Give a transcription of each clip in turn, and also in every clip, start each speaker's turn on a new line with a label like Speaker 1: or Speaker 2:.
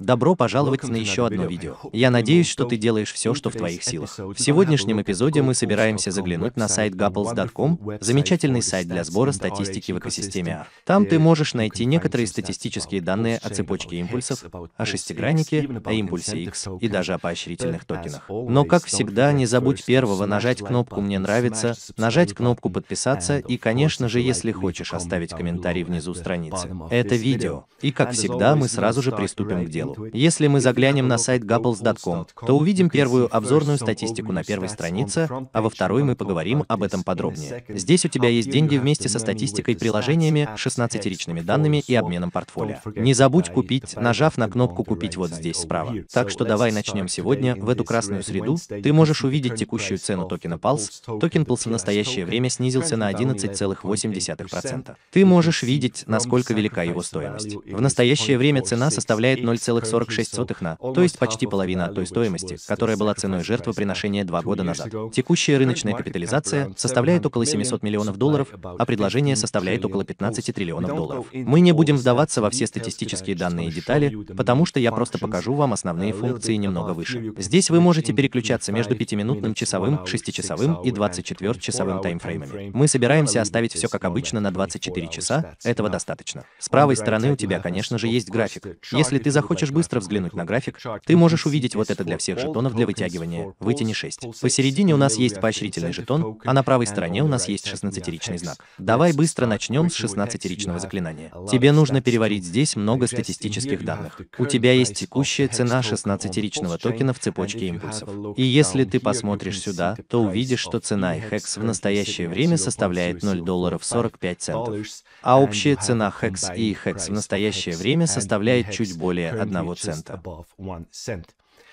Speaker 1: Добро пожаловать на еще одно видео. Я надеюсь, что ты делаешь все, что в твоих силах. В сегодняшнем эпизоде мы собираемся заглянуть на сайт gapples.com, замечательный сайт для сбора статистики в экосистеме А. Там ты можешь найти некоторые статистические данные о цепочке импульсов, о шестиграннике, о импульсе X и даже о поощрительных токенах. Но, как всегда, не забудь первого нажать кнопку «Мне нравится», нажать кнопку «Подписаться» и, конечно же, если хочешь, оставить комментарий внизу страницы. Это видео. И, как всегда, мы сразу же приступим к делу делу. Если мы заглянем на сайт gapples.com, то увидим первую обзорную статистику на первой странице, а во второй мы поговорим об этом подробнее. Здесь у тебя есть деньги вместе со статистикой, приложениями, 16-ричными данными и обменом портфолио. Не забудь купить, нажав на кнопку «Купить» вот здесь справа. Так что давай начнем сегодня, в эту красную среду, ты можешь увидеть текущую цену токена PULSE. Токен PULSE в настоящее время снизился на 11,8%. Ты можешь видеть, насколько велика его стоимость. В настоящее время цена составляет 0, 1,46 на, то есть почти половина той стоимости, которая была ценой жертвоприношения два года назад. Текущая рыночная капитализация составляет около 700 миллионов долларов, а предложение составляет около 15 триллионов долларов. Мы не будем вдаваться во все статистические данные и детали, потому что я просто покажу вам основные функции немного выше. Здесь вы можете переключаться между 5-минутным часовым, 6-часовым и 24-часовым таймфреймами. Мы собираемся оставить все как обычно на 24 часа, этого достаточно. С правой стороны у тебя, конечно же, есть график. Если ты захочешь хочешь быстро взглянуть на график, ты можешь увидеть вот это для всех жетонов для вытягивания. Вытяни 6. Посередине у нас есть поощрительный жетон, а на правой стороне у нас есть 16-ричный знак. Давай быстро начнем с 16-ричного заклинания. Тебе нужно переварить здесь много статистических данных. У тебя есть текущая цена 16-ричного токена в цепочке импульсов. И если ты посмотришь сюда, то увидишь, что цена HEX в настоящее время составляет 0 долларов 45 центов. А общая цена HEX и HEX в настоящее время составляет чуть более 1 одного цента.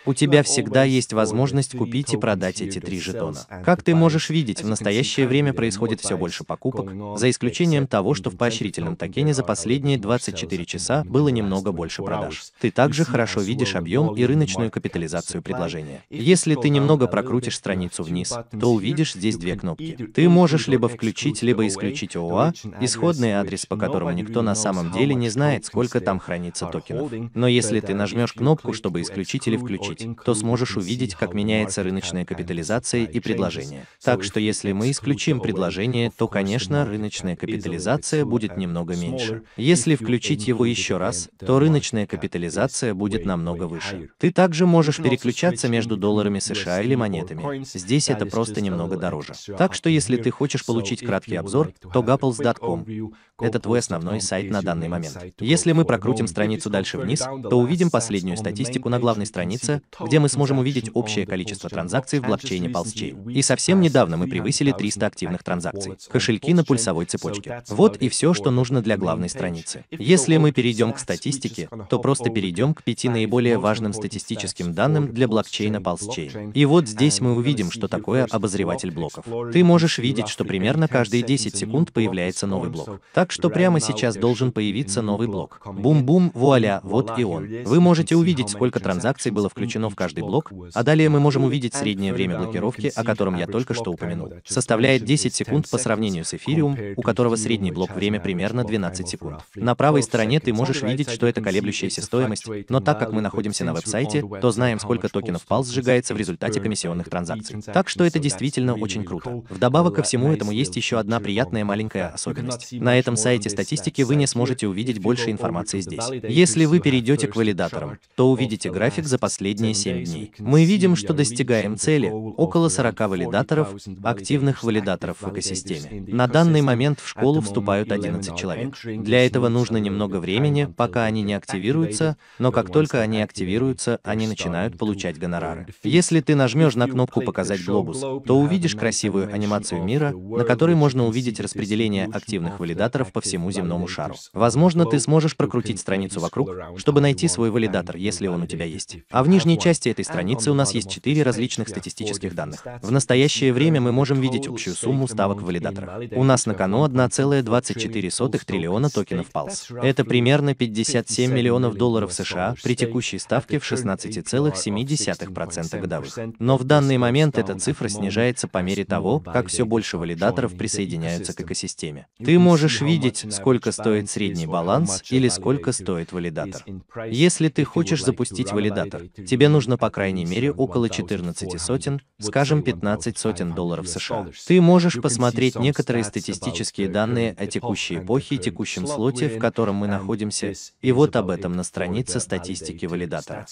Speaker 1: у тебя всегда есть возможность купить и продать эти три жетона. Как ты можешь видеть, в настоящее время происходит все больше покупок, за исключением того, что в поощрительном токене за последние 24 часа было немного больше продаж. Ты также хорошо видишь объем и рыночную капитализацию предложения. Если ты немного прокрутишь страницу вниз, то увидишь здесь две кнопки. Ты можешь либо включить, либо исключить ООА, исходный адрес, по которому никто на самом деле не знает, сколько там хранится токенов. Но если ты нажмешь кнопку, чтобы исключить или включить площадь, то сможешь увидеть, как меняется рыночная капитализация и предложение. Так что если мы исключим предложение, то, конечно, рыночная капитализация будет немного меньше. Если включить его еще раз, то рыночная капитализация будет намного выше. Ты также можешь переключаться между долларами США или монетами. Здесь это просто немного дороже. Так что если ты хочешь получить краткий обзор, то gapples.com — это твой основной сайт на данный момент. Если мы прокрутим страницу дальше вниз, то увидим последнюю статистику на главной странице, где мы сможем увидеть общее количество транзакций в блокчейне Pulsechain. И совсем недавно мы превысили 300 активных транзакций. Кошельки на пульсовой цепочке. Вот и все, что нужно для главной страницы. Если мы перейдем к статистике, то просто перейдем к пяти наиболее важным статистическим данным для блокчейна Pulsechain. И вот здесь мы увидим, что такое обозреватель блоков. Ты можешь видеть, что примерно каждые 10 секунд появляется новый блок. Так что прямо сейчас должен появиться новый блок. Бум-бум, вуаля, вот и он. Вы можете увидеть, сколько транзакций было включено включено в каждый блок, а далее мы можем увидеть среднее время блокировки, о котором я только что упомянул. Составляет 10 секунд по сравнению с эфириум, у которого средний блок время примерно 12 секунд. На правой стороне ты можешь видеть, что это колеблющаяся стоимость, но так как мы находимся на веб-сайте, то знаем, сколько токенов PAL сжигается в результате комиссионных транзакций. Так что это действительно очень круто. Вдобавок ко всему этому есть еще одна приятная маленькая особенность. На этом сайте статистики вы не сможете увидеть больше информации здесь. Если вы перейдете к валидаторам, то увидите график за последние последние 7 дней. Мы видим, что достигаем цели около 40 валидаторов, активных валидаторов в экосистеме. На данный момент в школу вступают 11 человек. Для этого нужно немного времени, пока они не активируются, но как только они активируются, они начинают получать гонорары. Если ты нажмешь на кнопку «Показать глобус», то увидишь красивую анимацию мира, на которой можно увидеть распределение активных валидаторов по всему земному шару. Возможно, ты сможешь прокрутить страницу вокруг, чтобы найти свой валидатор, если он у тебя есть. А в нижней нижней части этой страницы у нас есть четыре различных статистических данных. В настоящее время мы можем видеть общую сумму ставок валидатора. У нас на кону 1,24 триллиона токенов PALS. Это примерно 57 миллионов долларов США при текущей ставке в 16,7% годовых. Но в данный момент эта цифра снижается по мере того, как все больше валидаторов присоединяются к экосистеме. Ты можешь видеть, сколько стоит средний баланс или сколько стоит валидатор. Если ты хочешь запустить валидатор, тебе тебе нужно по крайней мере около 14 сотен, скажем 15 сотен долларов США. Ты можешь посмотреть некоторые статистические данные о текущей эпохе и текущем слоте, в котором мы находимся, и вот об этом на странице статистики валидатора.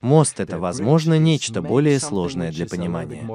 Speaker 1: Мост — это, возможно, нечто более сложное для понимания.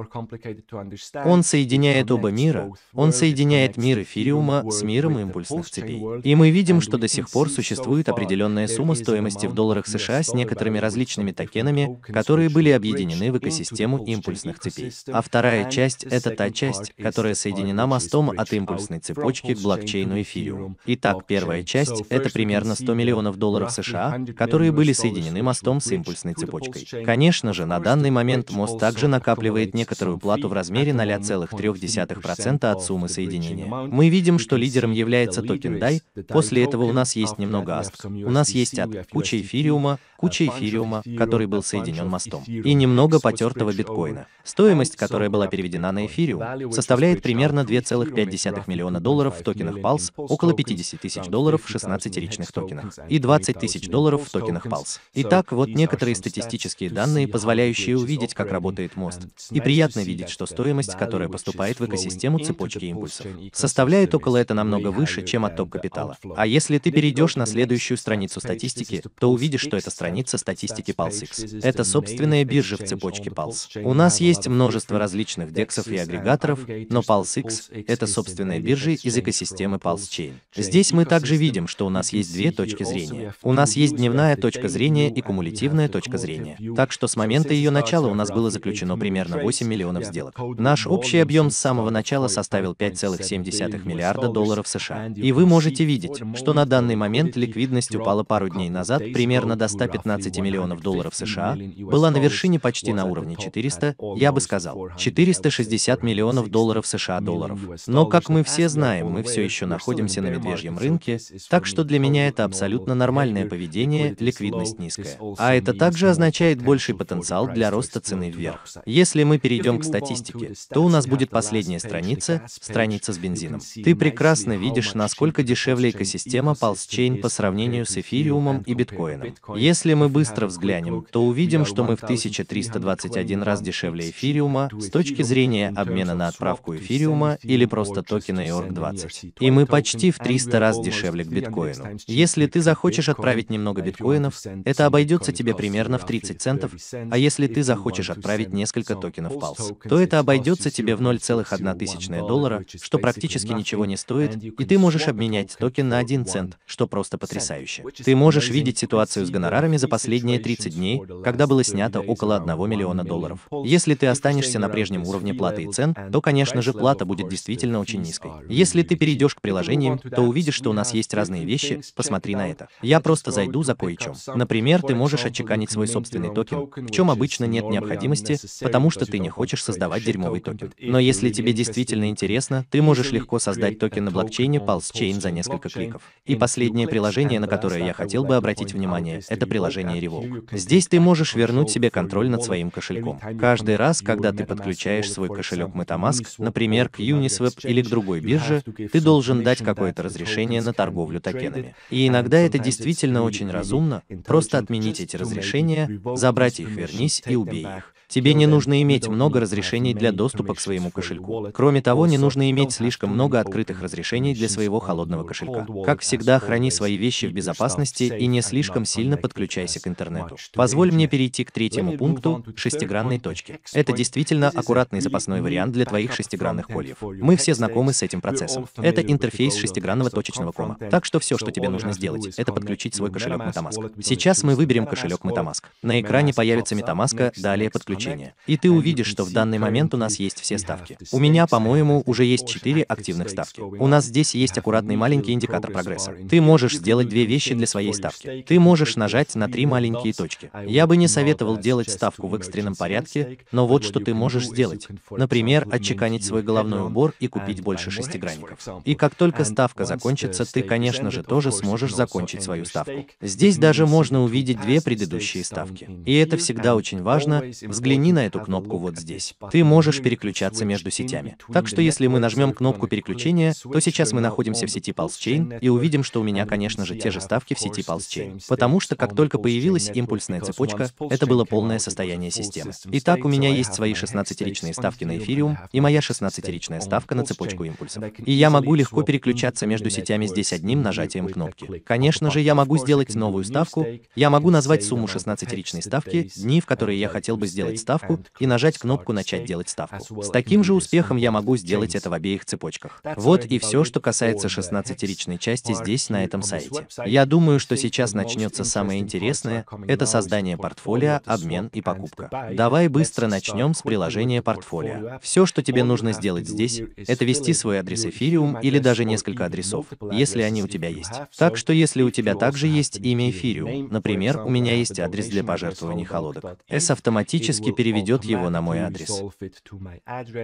Speaker 1: Он соединяет оба мира, он соединяет мир эфириума с миром импульсных цепей. И мы видим, что до сих пор существует определенная сумма стоимости в долларах США с некоторыми различными токенами, которые были объединены в экосистему импульсных цепей. А вторая часть — это та часть, которая соединена мостом от импульсной цепочки к блокчейну эфириум. Итак, первая часть — это примерно 100 миллионов долларов США, которые были соединены мостом с импульсной цепочкой. Конечно же, на данный момент мост также накапливает некоторую плату в размере 0,3% от суммы соединения. Мы видим, что лидером является токен DAI, после этого у нас есть немного АСТК, у нас есть от куча эфириума, куча эфириума, который был соединен мостом, и немного потертого биткоина. Стоимость, которая была переведена на эфириум, составляет примерно 2,5 миллиона долларов в токенах Pulse, около 50 тысяч долларов в 16-ричных токенах и 20 тысяч долларов в токенах Pulse. Итак, вот некоторые статистические данные, позволяющие увидеть, как работает мост. И приятно видеть, что стоимость, которая поступает в экосистему цепочки импульсов, составляет около это намного выше, чем отток капитала. А если ты перейдешь на следующую страницу статистики, то увидишь, что эта страница страница статистики PulseX. Это собственная биржа в цепочке Pulse. У нас есть множество различных дексов и агрегаторов, но PulseX — это собственная биржа из экосистемы PulseChain. Здесь мы также видим, что у нас есть две точки зрения. У нас есть дневная точка зрения и кумулятивная точка зрения. Так что с момента ее начала у нас было заключено примерно 8 миллионов сделок. Наш общий объем с самого начала составил 5,7 миллиарда долларов США. И вы можете видеть, что на данный момент ликвидность упала пару дней назад примерно до 115 15 миллионов долларов США, была на вершине почти на уровне 400, я бы сказал, 460 миллионов долларов США долларов. Но, как мы все знаем, мы все еще находимся на медвежьем рынке, так что для меня это абсолютно нормальное поведение, ликвидность низкая. А это также означает больший потенциал для роста цены вверх. Если мы перейдем к статистике, то у нас будет последняя страница, страница с бензином. Ты прекрасно видишь, насколько дешевле экосистема Pulse по сравнению с эфириумом и биткоином. Если если мы быстро взглянем, то увидим, что мы в 1321 раз дешевле эфириума с точки зрения обмена на отправку эфириума или просто токена EORC20. И мы почти в 300 раз дешевле к биткоину. Если ты захочешь отправить немного биткоинов, это обойдется тебе примерно в 30 центов, а если ты захочешь отправить несколько токенов Pulse, то это обойдется тебе в 0,001 доллара, что практически ничего не стоит, и ты можешь обменять токен на 1 цент, что просто потрясающе. Ты можешь видеть ситуацию с гонорарами за последние 30 дней, когда было снято около 1 миллиона долларов. Если ты останешься на прежнем уровне платы и цен, то, конечно же, плата будет действительно очень низкой. Если ты перейдешь к приложениям, то увидишь, что у нас есть разные вещи, посмотри на это. Я просто зайду за кое-чем. Например, ты можешь отчеканить свой собственный токен, в чем обычно нет необходимости, потому что ты не хочешь создавать дерьмовый токен. Но если тебе действительно интересно, ты можешь легко создать токен на блокчейне Pulse за несколько кликов. И последнее приложение, на которое я хотел бы обратить внимание, это приложение приложение Revoke. Здесь ты можешь вернуть себе контроль над своим кошельком. Каждый раз, когда ты подключаешь свой кошелек Metamask, например, к Uniswap или к другой бирже, ты должен дать какое-то разрешение на торговлю токенами. И иногда это действительно очень разумно, просто отменить эти разрешения, забрать их, вернись и убей их. Тебе не нужно иметь много разрешений для доступа к своему кошельку. Кроме того, не нужно иметь слишком много открытых разрешений для своего холодного кошелька. Как всегда, храни свои вещи в безопасности и не слишком сильно подключайся к интернету. Позволь мне перейти к третьему пункту – шестигранной точке. Это действительно аккуратный запасной вариант для твоих шестигранных кольев. Мы все знакомы с этим процессом. Это интерфейс шестигранного точечного кома. Так что все, что тебе нужно сделать, это подключить свой кошелек MetaMask. Сейчас мы выберем кошелек MetaMask. На экране появится MetaMask, далее подключим подключения. И ты увидишь, что в данный момент у нас есть все ставки. У меня, по-моему, уже есть 4 активных ставки. У нас здесь есть аккуратный маленький индикатор прогресса. Ты можешь сделать две вещи для своей ставки. Ты можешь нажать на три маленькие точки. Я бы не советовал делать ставку в экстренном порядке, но вот что ты можешь сделать. Например, отчеканить свой головной убор и купить больше шестигранников. И как только ставка закончится, ты, конечно же, тоже сможешь закончить свою ставку. Здесь даже можно увидеть две предыдущие ставки. И это всегда очень важно. Взгляд Взгляни на эту кнопку вот здесь. Ты можешь переключаться между сетями. Так что если мы нажмем кнопку переключения, то сейчас мы находимся в сети Pulse Chain и увидим, что у меня, конечно же, те же ставки в сети Pulse Chain. Потому что как только появилась импульсная цепочка, это было полное состояние системы. Итак, у меня есть свои 16-ричные ставки на эфириум и моя 16-ричная ставка на цепочку импульсов. И я могу легко переключаться между сетями здесь одним нажатием кнопки. Конечно же, я могу сделать новую ставку, я могу назвать сумму 16-ричной ставки, дни, в которые я хотел бы сделать сделать ставку и нажать кнопку начать делать ставку. С таким же успехом я могу сделать это в обеих цепочках. Вот и все, что касается 16-ричной части здесь, на этом сайте. Я думаю, что сейчас начнется самое интересное, это создание портфолио, обмен и покупка. Давай быстро начнем с приложения портфолио. Все, что тебе нужно сделать здесь, это ввести свой адрес эфириум или даже несколько адресов, если они у тебя есть. Так что если у тебя также есть имя эфириум, например, у меня есть адрес для пожертвований холодок, S автоматически автоматически переведет его на мой адрес.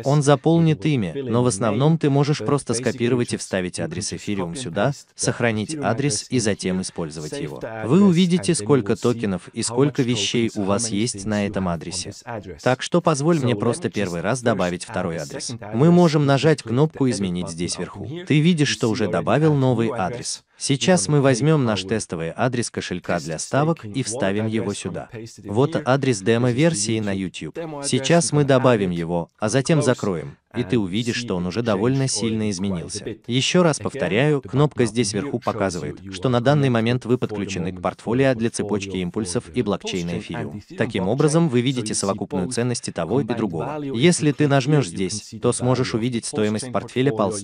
Speaker 1: Он заполнит имя, но в основном ты можешь просто скопировать и вставить адрес Ethereum сюда, сохранить адрес и затем использовать его. Вы увидите, сколько токенов и сколько вещей у вас есть на этом адресе. Так что позволь мне просто первый раз добавить uh, второй адрес. Мы можем нажать кнопку «Изменить» здесь вверху. Ты видишь, что уже добавил новый адрес. Сейчас мы возьмем наш тестовый адрес кошелька для ставок и вставим его сюда. Вот адрес демо-версии на YouTube. Сейчас мы добавим его, а затем закроем и ты увидишь, что он уже довольно сильно изменился. Еще раз повторяю, кнопка здесь вверху показывает, что на данный момент вы подключены к портфолио для цепочки импульсов и блокчейна Ethereum. Таким образом, вы видите совокупную ценность и того, и другого. Если ты нажмешь здесь, то сможешь увидеть стоимость портфеля Pulse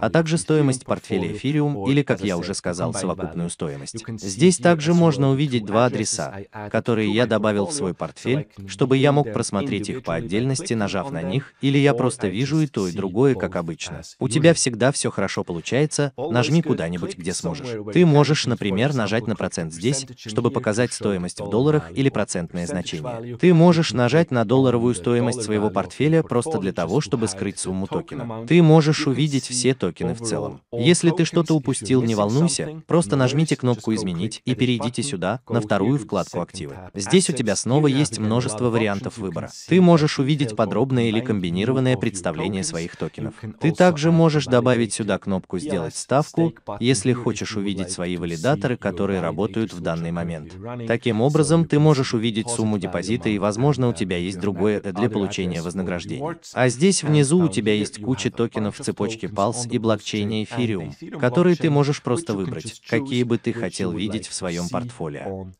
Speaker 1: а также стоимость портфеля Ethereum или, как я уже сказал, совокупную стоимость. Здесь также можно увидеть два адреса, которые я добавил в свой портфель, чтобы я мог просмотреть их по отдельности, нажав на них, или я просто вижу вижу и то, и другое, как обычно. У тебя всегда все хорошо получается, нажми куда-нибудь, где сможешь. Ты можешь, например, нажать на процент здесь, чтобы показать стоимость в долларах или процентное значение. Ты можешь нажать на долларовую стоимость своего портфеля просто для того, чтобы скрыть сумму токена. Ты можешь увидеть все токены в целом. Если ты что-то упустил, не волнуйся, просто нажмите кнопку «Изменить» и перейдите сюда, на вторую вкладку «Активы». Здесь у тебя снова есть множество вариантов выбора. Ты можешь увидеть подробное или комбинированное представление изготовления своих токенов. Ты также можешь добавить сюда кнопку «Сделать ставку», если хочешь увидеть свои валидаторы, которые работают в данный момент. Таким образом, ты можешь увидеть сумму депозита и, возможно, у тебя есть другое для получения вознаграждения. А здесь внизу у тебя есть куча токенов в цепочке Pulse и блокчейне Ethereum, которые ты можешь просто выбрать, какие бы ты хотел видеть в своем портфолио.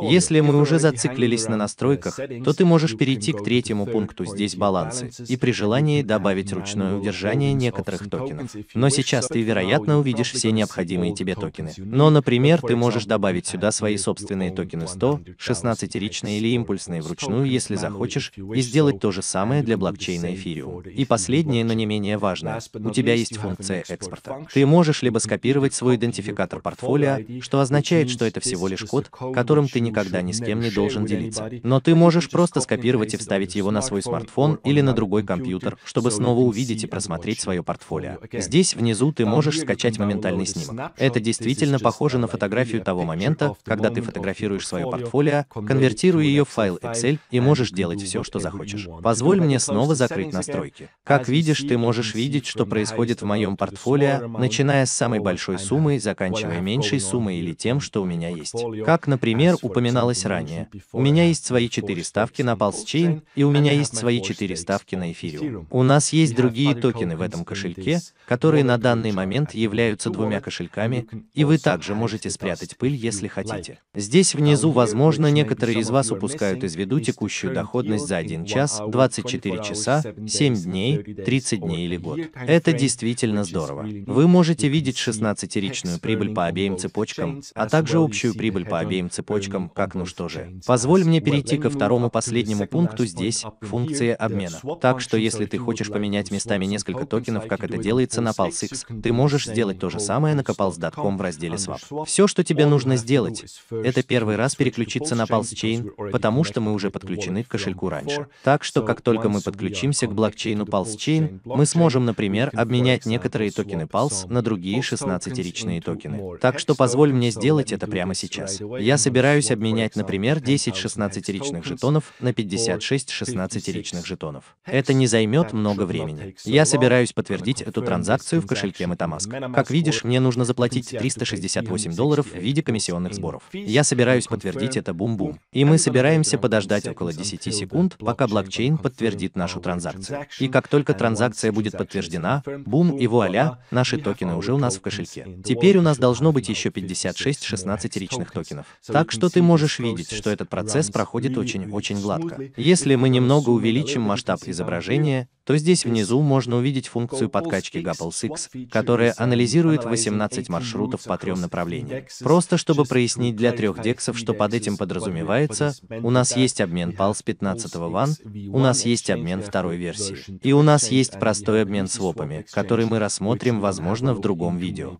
Speaker 1: Если мы уже зациклились на настройках, то ты можешь перейти к третьему пункту здесь балансы и при желании добавить ручное удержание некоторых токенов. Но сейчас ты, вероятно, увидишь все необходимые тебе токены. Но, например, ты можешь добавить сюда свои собственные токены 100, 16-ричные или импульсные вручную, если захочешь, и сделать то же самое для блокчейна Эфириум. И последнее, но не менее важное, у тебя есть функция экспорта. Ты можешь либо скопировать свой идентификатор портфолио, что означает, что это всего лишь код, которым ты никогда ни с кем не должен делиться. Но ты можешь просто скопировать и вставить его на свой смартфон или на другой компьютер, чтобы снова увидеть и просмотреть свое портфолио. Здесь внизу ты можешь скачать моментальный снимок. Это действительно похоже на фотографию того момента, когда ты фотографируешь свое портфолио, конвертируя ее в файл Excel и можешь делать все, что захочешь. Позволь мне снова закрыть настройки. Как видишь, ты можешь видеть, что происходит в моем портфолио, начиная с самой большой суммы, заканчивая меньшей суммой или тем, что у меня есть. Как например, упоминалось ранее. У меня есть свои четыре ставки на Pulse Chain, и у меня есть свои четыре ставки на Ethereum. У нас есть другие токены в этом кошельке, которые на данный момент являются двумя кошельками, и вы также можете спрятать пыль, если хотите. Здесь внизу, возможно, некоторые из вас упускают из виду текущую доходность за 1 час, 24 часа, 7 дней, 30 дней или год. Это действительно здорово. Вы можете видеть 16-речную прибыль по обеим цепочкам, а также общую прибыль по обеим им цепочкам, как ну что же. Позволь мне перейти ко второму последнему пункту здесь, функция обмена. Э, так что если ты хочешь поменять местами несколько токенов, как это делается на PulseX, ты можешь сделать то же самое на Capals.com в разделе Swap. Все, что тебе нужно сделать, это первый раз переключиться на PulseChain, потому что мы уже подключены к кошельку раньше. Так что как только мы подключимся к блокчейну PulseChain, мы сможем, например, обменять некоторые токены Pulse на другие 16-ричные токены. Так что позволь мне сделать это прямо сейчас. Я я собираюсь обменять, например, 10 16-ричных жетонов на 56 16-ричных жетонов. Это не займет много времени. Я собираюсь подтвердить эту транзакцию в кошельке Metamask. Как видишь, мне нужно заплатить 368 долларов в виде комиссионных сборов. Я собираюсь подтвердить это бум-бум. И мы собираемся подождать около 10 секунд, пока блокчейн подтвердит нашу транзакцию. И как только транзакция будет подтверждена, бум и вуаля, наши токены уже у нас в кошельке. Теперь у нас должно быть еще 56 16-ричных токенов. Так что ты можешь видеть, что этот процесс проходит очень-очень гладко. Если мы немного увеличим масштаб изображения, то здесь внизу можно увидеть функцию подкачки Gapple X, которая анализирует 18 маршрутов по трем направлениям. Просто чтобы прояснить для трех дексов, что под этим подразумевается, у нас есть обмен PAL 15 WAN, у нас есть обмен второй версии, и у нас есть простой обмен свопами, который мы рассмотрим, возможно, в другом видео.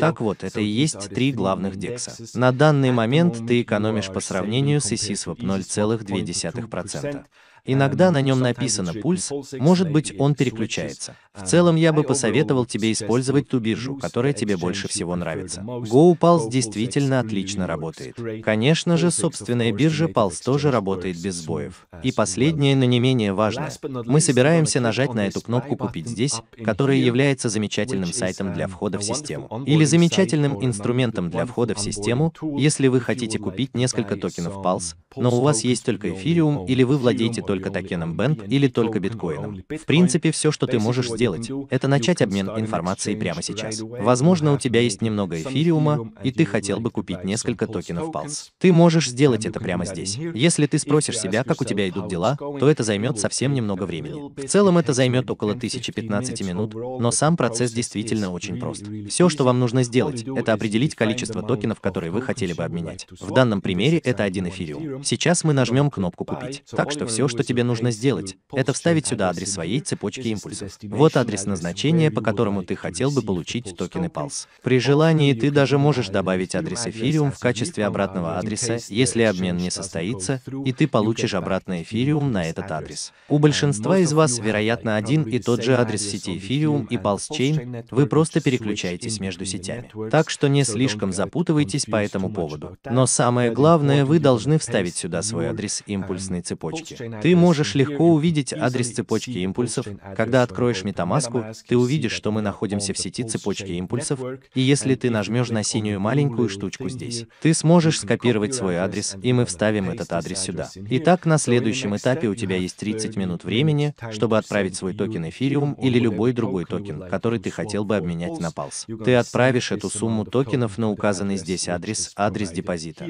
Speaker 1: Так вот, это и есть три главных декса. На данный момент ты экономишь по сравнению с ECSWAP 0,2%. Иногда на нем написано пульс, может быть он переключается. В целом я бы посоветовал тебе использовать ту биржу, которая тебе больше всего нравится. GoPulse действительно отлично работает. Конечно же, собственная биржа Pulse тоже работает без сбоев. И последнее, но не менее важное. Мы собираемся нажать на эту кнопку «Купить здесь», которая является замечательным сайтом для входа в систему. Или замечательным инструментом для входа в систему, если вы хотите купить несколько токенов Pulse, но у вас есть только эфириум или вы владеете только токеном BAND или только биткоином. В принципе, все, что ты можешь сделать, это начать обмен информацией прямо сейчас. Возможно, у тебя есть немного эфириума, и ты хотел бы купить несколько токенов Pulse. Ты можешь сделать это прямо здесь. Если ты спросишь себя, как у тебя идут дела, то это займет совсем немного времени. В целом это займет около 1015 минут, но сам процесс действительно очень прост. Все, что вам нужно сделать, это определить количество токенов, которые вы хотели бы обменять. В данном примере это один эфириум. Сейчас мы нажмем кнопку «Купить». Так что все, что что тебе нужно сделать, это вставить сюда адрес своей цепочки импульсов. Вот адрес назначения, по которому ты хотел бы получить токены Pulse. При желании ты даже можешь добавить адрес эфириум в качестве обратного адреса, если обмен не состоится, и ты получишь обратно эфириум на этот адрес. У большинства из вас, вероятно, один и тот же адрес сети эфириум и Pulse Chain, вы просто переключаетесь между сетями. Так что не слишком запутывайтесь по этому поводу. Но самое главное, вы должны вставить сюда свой адрес импульсной цепочки. Ты ты можешь легко увидеть адрес цепочки импульсов. Когда откроешь метамаску. ты увидишь, что мы находимся в сети цепочки импульсов, и если ты нажмешь на синюю маленькую штучку здесь, ты сможешь скопировать свой адрес, и мы вставим этот адрес сюда. Итак, на следующем этапе у тебя есть 30 минут времени, чтобы отправить свой токен эфириум или любой другой токен, который ты хотел бы обменять на Pulse. Ты отправишь эту сумму токенов на указанный здесь адрес, адрес депозита.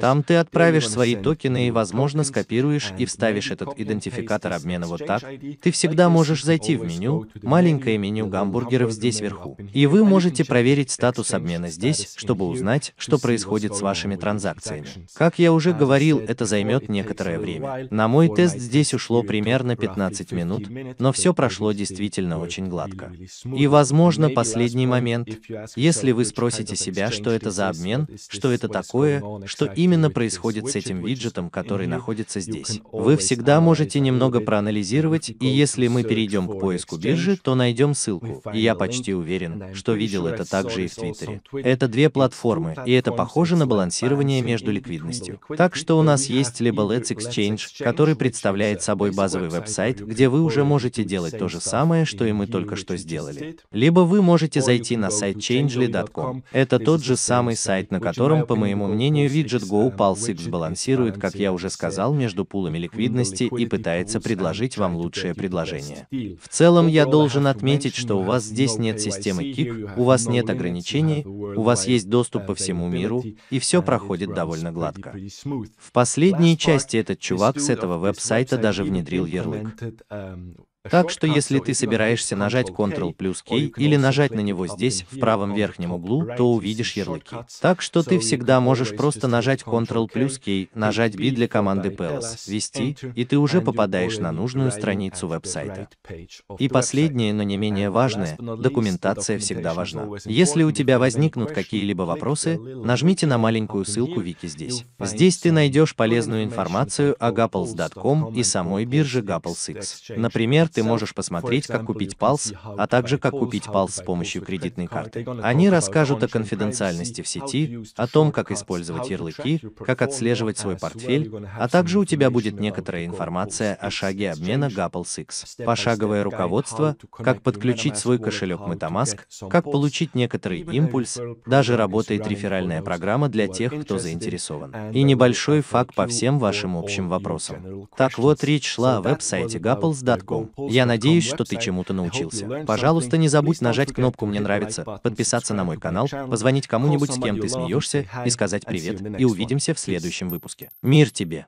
Speaker 1: Там ты отправишь свои токены и, возможно, скопируешь сохранишь и вставишь этот идентификатор обмена вот так, ты всегда можешь зайти в меню, маленькое меню гамбургеров здесь вверху, и вы можете проверить статус обмена здесь, чтобы узнать, что происходит с вашими транзакциями. Как я уже говорил, это займет некоторое время. На мой тест здесь ушло примерно 15 минут, но все прошло действительно очень гладко. И, возможно, последний момент, если вы спросите себя, что это за обмен, что это такое, что именно происходит с этим виджетом, который находится здесь здесь, вы всегда можете немного проанализировать, и если мы перейдем к поиску биржи, то найдем ссылку. И я почти уверен, что видел это также и в Твиттере. Это две платформы, и это похоже на балансирование между ликвидностью. Так что у нас есть либо Let's Exchange, который представляет собой базовый веб-сайт, где вы уже можете делать то же самое, что и мы только что сделали. Либо вы можете зайти на сайт changely.com. Это тот же самый сайт, на котором, по моему мнению, виджет Go Pulse балансирует, как я уже сказал, между пулом стимулами ликвидности и пытается предложить вам лучшее предложение. В целом я должен отметить, что у вас здесь нет системы КИК, у вас нет ограничений, у вас есть доступ по всему миру, и все проходит довольно гладко. В последней части этот чувак с этого веб-сайта даже внедрил ярлык. Так что если ты собираешься нажать Ctrl плюс K или нажать на него здесь, в правом верхнем углу, то увидишь ярлыки. Так что ты всегда можешь просто нажать Ctrl плюс K, нажать B для команды Palace, ввести, и ты уже попадаешь на нужную страницу веб-сайта. И последнее, но не менее важное, документация всегда важна. Если у тебя возникнут какие-либо вопросы, нажмите на маленькую ссылку Вики здесь. Здесь ты найдешь полезную информацию о Gapples.com и самой бирже Gapples X. Например, ты можешь посмотреть, как купить Pulse, а также как купить Pulse с помощью кредитной карты. Они расскажут о конфиденциальности в сети, о том, как использовать ярлыки, как отслеживать свой портфель, а также у тебя будет некоторая информация о шаге обмена Gapples X, пошаговое руководство, как подключить свой кошелек MetaMask, как получить некоторый импульс, даже работает реферальная программа для тех, кто заинтересован. И небольшой факт по всем вашим общим вопросам. Так вот, речь шла о веб-сайте gapples.com. Я надеюсь, что ты чему-то научился. Пожалуйста, не забудь нажать кнопку «Мне нравится», подписаться на мой канал, позвонить кому-нибудь, с кем ты смеешься, и сказать привет, и увидимся в следующем выпуске. Мир тебе!